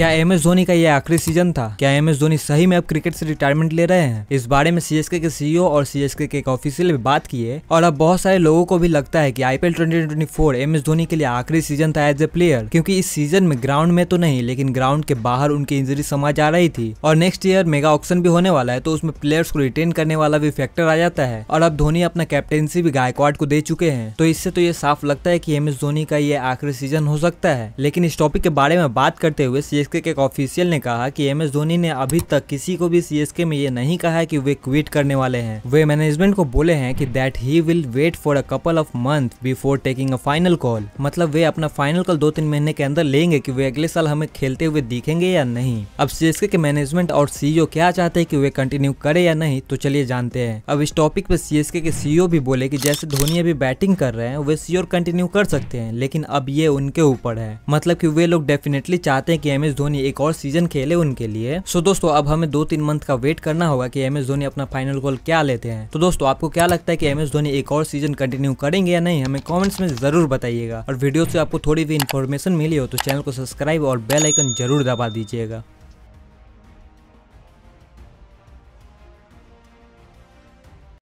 क्या M S Dhoni का यह आखिरी सीजन था क्या एम एस धोनी सही में अब क्रिकेट से रिटायरमेंट ले रहे हैं इस बारे में सीएसके के सीईओ e और सीएसके के एक ऑफिसियल भी बात की है और अब बहुत सारे लोगों को भी लगता है कि आईपीएल 2024 एस धोनी के लिए आखिरी सीजन था एज ए प्लेयर क्योंकि इस सीजन में ग्राउंड में तो नहीं लेकिन ग्राउंड के बाहर उनकी इंजरी समाज आ रही थी और नेक्स्ट ईयर मेगा ऑप्शन भी होने वाला है तो उसमें प्लेयर्स को रिटेन करने वाला भी फैक्टर आ जाता है और अब धोनी अपना कैप्टेंसी भी गायकवाड को दे चुके हैं तो इससे तो ये साफ लगता है की एम एस धोनी का ये आखिरी सीजन हो सकता है लेकिन इस टॉपिक के बारे में बात करते हुए सीएस सीएसके के एक ऑफिशियल ने कहा कि एम एस धोनी ने अभी तक किसी को भी सीएसके में ये नहीं कहा है कि वे क्विट करने वाले हैं वे मैनेजमेंट को बोले हैं कि that he will wait for a couple of month before taking a final call मतलब वे अपना फाइनल कॉल दो तीन महीने के अंदर लेंगे की वे अगले साल हमें खेलते हुए दिखेंगे या नहीं अब सीएसके के मैनेजमेंट और सीईओ e क्या चाहते हैं कि वे कंटिन्यू करे या नहीं तो चलिए जानते हैं अब इस टॉपिक पे सीएसके के सीईओ e भी बोले कि जैसे धोनी अभी बैटिंग कर रहे हैं वे सीओर e कंटिन्यू कर सकते हैं लेकिन अब ये उनके ऊपर है मतलब की वे लोग डेफिनेटली चाहते हैं की एम एस धोनी एक और सीजन खेले उनके लिए सो दोस्तों अब हमें दो तीन मंथ का वेट करना होगा की एम एस धोनी अपना फाइनल गोल क्या लेते हैं तो दोस्तों आपको क्या लगता है की एम एस धोनी एक और सीजन कंटिन्यू करेंगे या नहीं हमें कॉमेंट्स में जरूर बताइएगा और वीडियो से आपको थोड़ी भी इन्फॉर्मेशन मिली हो तो चैनल को सब्सक्राइब और बेल आइकन जरूर दबा दीजिएगा